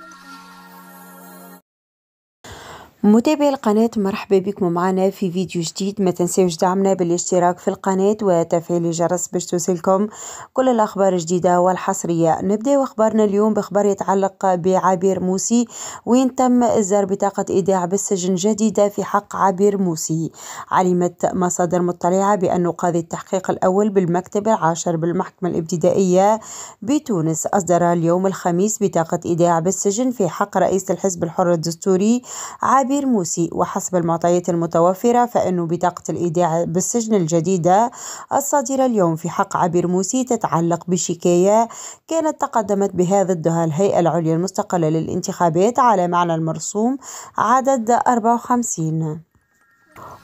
Bye. متابعي القناة مرحبا بكم معنا في فيديو جديد ما تنساوش دعمنا بالاشتراك في القناة وتفعيل الجرس باش توصلكم كل الأخبار الجديدة والحصرية نبدأ أخبارنا اليوم بخبر يتعلق بعبير موسي وين تم إصدار بطاقة إيداع بالسجن جديدة في حق عبير موسي علمت مصادر مطلعة بأن قاضي التحقيق الأول بالمكتب العاشر بالمحكمة الابتدائية بتونس أصدر اليوم الخميس بطاقة إيداع بالسجن في حق رئيس الحزب الحر الدستوري عبير كبير موسي وحسب المعطيات المتوفرة فإن بطاقة الإيداع بالسجن الجديدة الصادرة اليوم في حق عبير موسي تتعلق بشكاية كانت تقدمت بهذا ضدها الهيئة العليا المستقلة للانتخابات على معنى المرسوم عدد 54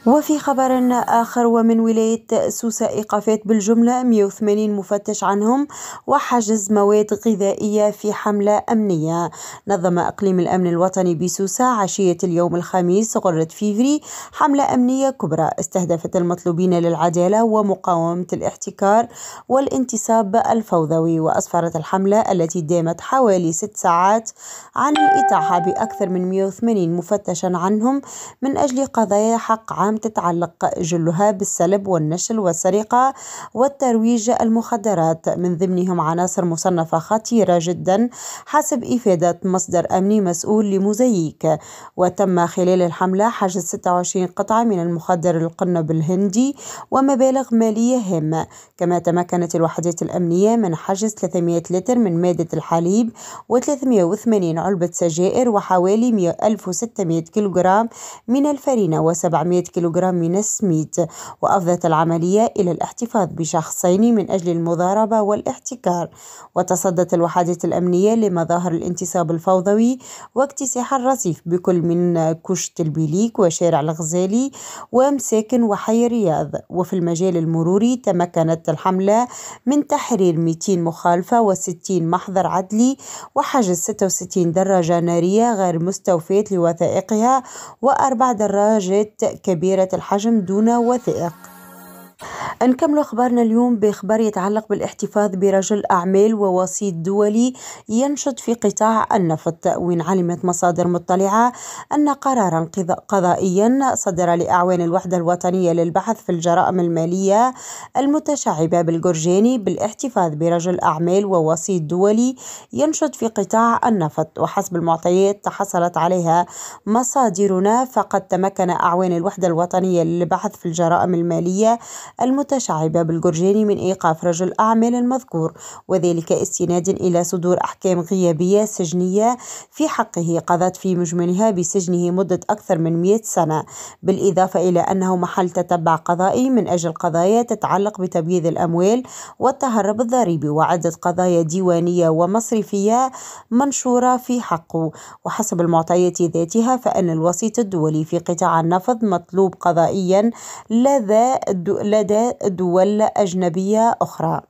وفي خبر آخر ومن ولاية سوسة إيقافات بالجملة 180 مفتش عنهم وحجز مواد غذائية في حملة أمنية نظم إقليم الأمن الوطني بسوسة عشية اليوم الخميس غرة فيفري حملة أمنية كبرى استهدفت المطلوبين للعدالة ومقاومة الاحتكار والانتصاب الفوضوي وأسفرت الحملة التي دامت حوالي ست ساعات عن الإتاحة بأكثر من 180 مفتشا عنهم من أجل قضايا حق حق عام تتعلق جلها بالسلب والنشل والسرقة والترويج المخدرات من ضمنهم عناصر مصنفة خطيرة جدا حسب إفادة مصدر أمني مسؤول لموزاييك وتم خلال الحملة حجز 26 قطعة من المخدر القنب الهندي ومبالغ مالية هامة كما تمكنت الوحدات الأمنية من حجز 300 لتر من مادة الحليب و380 علبة سجائر وحوالي 1600 كيلوغرام من الفرينة و700 500 كيلوغرام من السميد وأفضت العملية إلى الاحتفاظ بشخصين من أجل المضاربة والاحتكار وتصدت الوحدات الأمنية لمظاهر الانتصاب الفوضوي واكتساح الرصيف بكل من كشت البيليك وشارع الغزالي ومساكن وحي الرياض وفي المجال المروري تمكنت الحملة من تحرير 200 مخالفة و60 محضر عدلي وحجز 66 دراجة نارية غير مستوفية لوثائقها وأربع دراجات كبيرة الحجم دون وثائق نكمل أخبارنا اليوم بإخبار يتعلق بالاحتفاظ برجل أعمال ووسيط دولي ينشط في قطاع النفط وإن علمت مصادر مطلعة أن قرارا قضائيا صدر لأعوان الوحدة الوطنية للبحث في الجرائم المالية المتشعبة بالجرجاني بالاحتفاظ برجل أعمال ووسيط دولي ينشط في قطاع النفط وحسب المعطيات تحصلت عليها مصادرنا فقد تمكن أعوان الوحدة الوطنية للبحث في الجرائم المالية المتشعبة المتشعبة بالجرجاني من إيقاف رجل أعمال المذكور وذلك استنادا إلى صدور أحكام غيابية سجنية في حقه قضت في مجملها بسجنه مدة أكثر من 100 سنة بالإضافة إلى أنه محل تتبع قضائي من أجل قضايا تتعلق بتبييض الأموال والتهرب الضريبي وعدة قضايا ديوانية ومصرفية منشورة في حقه وحسب المعطيات ذاتها فإن الوسيط الدولي في قطاع النفط مطلوب قضائيا لدى لدى دول أجنبية أخرى